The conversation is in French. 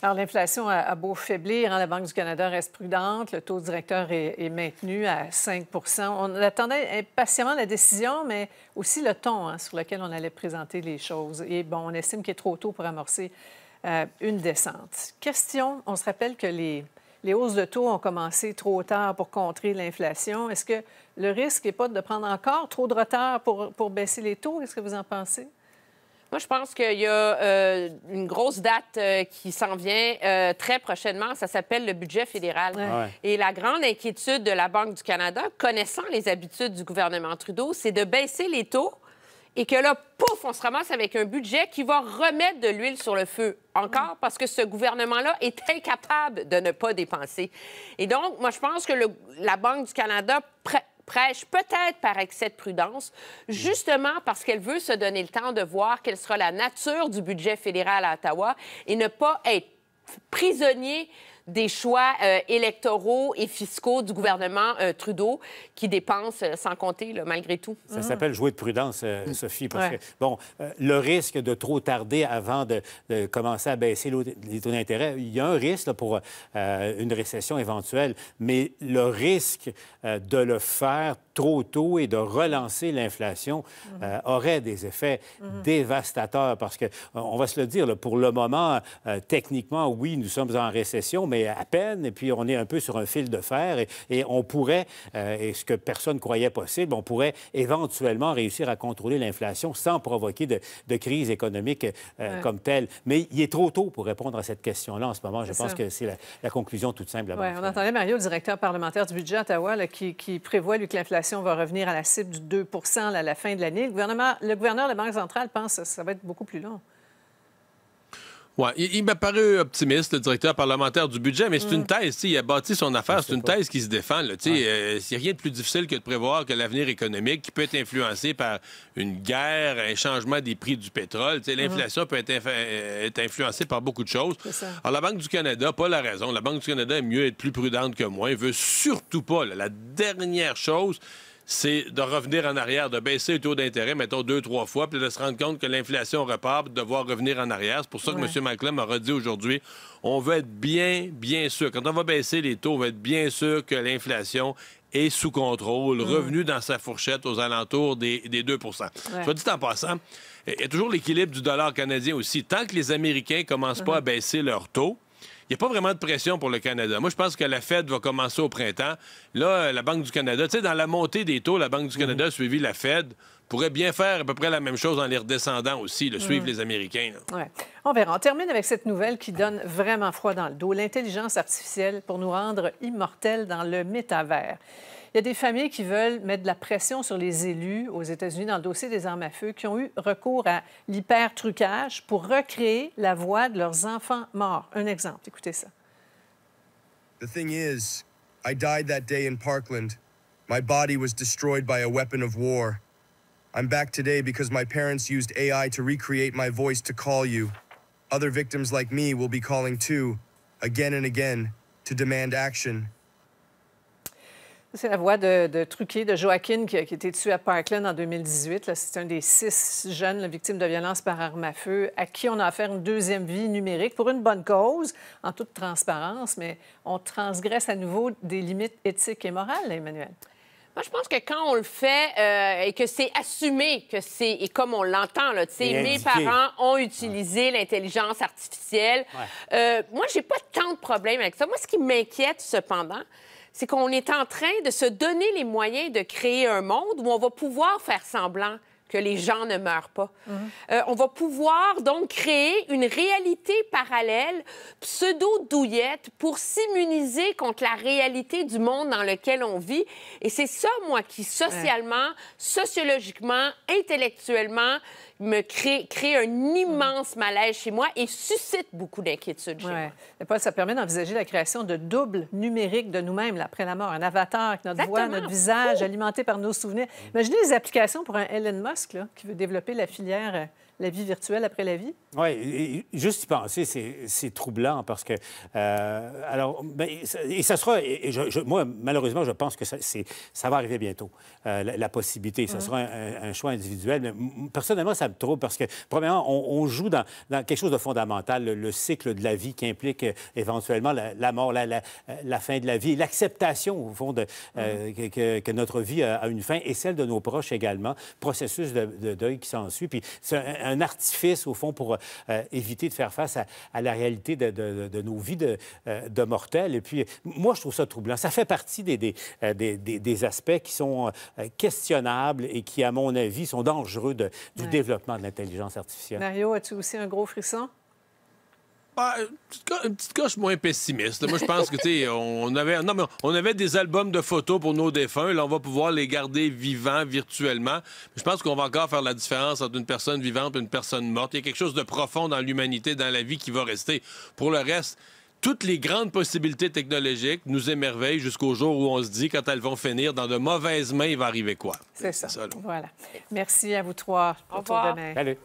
Alors, l'inflation a, beau faiblir, hein, la Banque du Canada reste prudente, le taux directeur est, maintenu à 5 On attendait impatiemment la décision, mais aussi le ton hein, sur lequel on allait présenter les choses. Et bon, on estime qu'il est trop tôt pour amorcer euh, une descente. Question, on se rappelle que les, hausses de taux ont commencé trop tard pour contrer l'inflation. Est-ce que le risque n'est pas de prendre encore trop de retard pour, pour baisser les taux? Qu'est-ce que vous en pensez? Moi, je pense qu'il y a euh, une grosse date euh, qui s'en vient euh, très prochainement. Ça s'appelle le budget fédéral. Et la grande inquiétude de la Banque du Canada, connaissant les habitudes du gouvernement Trudeau, c'est de baisser les taux et que là, pouf, on se ramasse avec un budget qui va remettre de l'huile sur le feu encore parce que ce gouvernement-là est incapable de ne pas dépenser. Et donc, moi, je pense que la Banque du Canada prêche, peut-être par excès de prudence, justement parce qu'elle veut se donner le temps de voir quelle sera la nature du budget fédéral à Ottawa et ne pas être prisonnier des choix euh, électoraux et fiscaux du gouvernement euh, Trudeau qui dépense euh, sans compter, malgré tout. Ça s'appelle jouer de prudence, mm. Sophie, parce que, bon, le risque de trop tarder avant de, commencer à baisser les taux d'intérêt, il y a un risque pour une récession éventuelle, mais le risque de le faire trop tôt et de relancer l'inflation mhm. euh, aurait des effets mhm. dévastateurs parce que, euh, on va se le dire, pour le moment, euh, techniquement, oui, nous sommes en récession, mais à peine, et puis on est un peu sur un fil de fer et, on pourrait, et ce que personne ne croyait possible, on pourrait éventuellement réussir à contrôler l'inflation sans provoquer de, crise économique comme telle. Mais il est trop tôt pour répondre à cette question-là en ce moment. Je pense que c'est la, conclusion toute simple. Ouais, on entendait Mario, le directeur parlementaire du budget à Ottawa, qui, qui prévoit, lui, que l'inflation on va revenir à la cible du 2 à la fin de l'année. Le, gouvernement, le gouverneur de la Banque centrale pense que ça va être beaucoup plus long. Ouais, il, m'a paru optimiste, le directeur parlementaire du budget, mais c'est une mm. thèse. il a bâti son affaire, c'est une thèse qui se défend. Il n'y a rien de plus difficile que de prévoir que l'avenir économique qui peut être influencé par une guerre, un changement des prix du pétrole. Mm-hmm. L'inflation peut euh, être, influencée par beaucoup de choses. Alors, la Banque du Canada, pas la raison. La Banque du Canada est mieux être plus prudente que moi. Elle veut surtout pas, la dernière chose, c'est de revenir en arrière, de baisser le taux d'intérêt, mettons, deux, trois fois, puis de se rendre compte que l'inflation repart, de devoir revenir en arrière. C'est pour ça que M. McClellan a redit aujourd'hui, on veut être bien, bien sûr, quand on va baisser les taux, on va être bien sûr que l'inflation est sous contrôle, revenue mm. revenu dans sa fourchette aux alentours des, 2 Je Soit dit en passant, il y a toujours l'équilibre du dollar canadien aussi. Tant que les Américains commencent pas uh-huh. à baisser leurs taux, il n'y a pas vraiment de pression pour le Canada. Moi, je pense que la Fed va commencer au printemps. Là, la Banque du Canada, tu sais, dans la montée des taux, la Banque du Canada a mhm. suivi la Fed pourrait bien faire à peu près la même chose en les redescendant aussi, le suivre mhm. les Américains. On verra. On termine avec cette nouvelle qui donne vraiment froid dans le dos, l'intelligence artificielle pour nous rendre immortels dans le métavers. Il y a des familles qui veulent mettre de la pression sur les élus aux États-Unis dans le dossier des armes à feu qui ont eu recours à l'hyper-trucage pour recréer la voix de leurs enfants morts. Un exemple, écoutez ça. The thing is, I died that day in Parkland. My body was destroyed by a weapon of war. I'm back today because my parents used AI to recreate my voice to call you. Other victims like me will be calling too, again and again, to demand action. C'est la voix de, de de Joaquin, qui a, qui été tué à Parkland en 2018. C'est un des six jeunes victimes de violences par arme à feu à qui on a offert une deuxième vie numérique pour une bonne cause, en toute transparence, mais on transgresse à nouveau des limites éthiques et morales, Emmanuel. Moi, je pense que quand on le fait euh, et que c'est assumé, que c'est et comme on l'entend, mes parents ont utilisé l'intelligence artificielle. Euh, moi, j'ai pas tant de problèmes avec ça. Moi, ce qui m'inquiète cependant, c'est qu'on est en train de se donner les moyens de créer un monde où on va pouvoir faire semblant que les gens ne meurent pas. Mhm. Euh, on va pouvoir donc créer une réalité parallèle, pseudo-douillette, pour s'immuniser contre la réalité du monde dans lequel on vit. Et c'est ça, moi, qui socialement, sociologiquement, intellectuellement, me crée, un immense mm. malaise chez moi et suscite beaucoup d'inquiétude chez moi. Paul, ça permet d'envisager la création de doubles numériques de nous-mêmes après la mort. Un avatar avec notre voix, notre visage, alimenté par nos souvenirs. Imaginez les applications pour un Elon Musk qui veut développer la filière euh, la vie virtuelle après la vie? Oui, juste y penser, c'est troublant parce que. Euh, alors, ben, et ça sera. je, moi, malheureusement, je pense que ça, va arriver bientôt, euh, la, possibilité. Ça mhm. sera un, choix individuel. Mais personnellement, ça me trouble parce que, premièrement, on, joue dans, quelque chose de fondamental, le, cycle de la vie qui implique euh, éventuellement la, mort, la, fin de la vie, l'acceptation, au fond, mhm. que, notre vie a, une fin et celle de nos proches également. Processus de, deuil qui s'ensuit. Puis, c'est un artifice, au fond, pour euh, euh, éviter de faire face à, la réalité de, nos vies euh, de, mortels. Et puis, moi, je trouve ça troublant. Ça fait partie des, des, aspects qui sont questionnables et qui, à mon avis, sont dangereux du développement de l'intelligence artificielle. Mario, as-tu aussi un gros frisson? Bah, une, petite coche moins pessimiste. Moi, je pense que, tu sais, on avait, non, mais on avait des albums de photos pour nos défunts. Là, on va pouvoir les garder vivants virtuellement. Je pense qu'on va encore faire la différence entre une personne vivante et une personne morte. Il y a quelque chose de profond dans l'humanité, dans la vie qui va rester. Pour le reste, toutes les grandes possibilités technologiques nous émerveillent jusqu'au jour où on se dit, quand elles vont finir dans de mauvaises mains, il va arriver quoi? C'est ça. voilà. Merci à vous trois. Au, revoir. Demain. Salut.